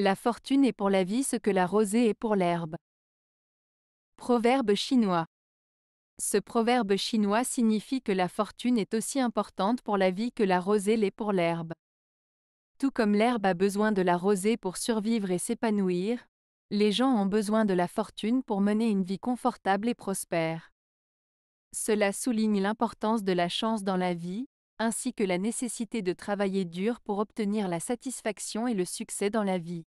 La fortune est pour la vie ce que la rosée est pour l'herbe. Proverbe chinois. Ce proverbe chinois signifie que la fortune est aussi importante pour la vie que la rosée l'est pour l'herbe. Tout comme l'herbe a besoin de la rosée pour survivre et s'épanouir, les gens ont besoin de la fortune pour mener une vie confortable et prospère. Cela souligne l'importance de la chance dans la vie, ainsi que la nécessité de travailler dur pour obtenir la satisfaction et le succès dans la vie.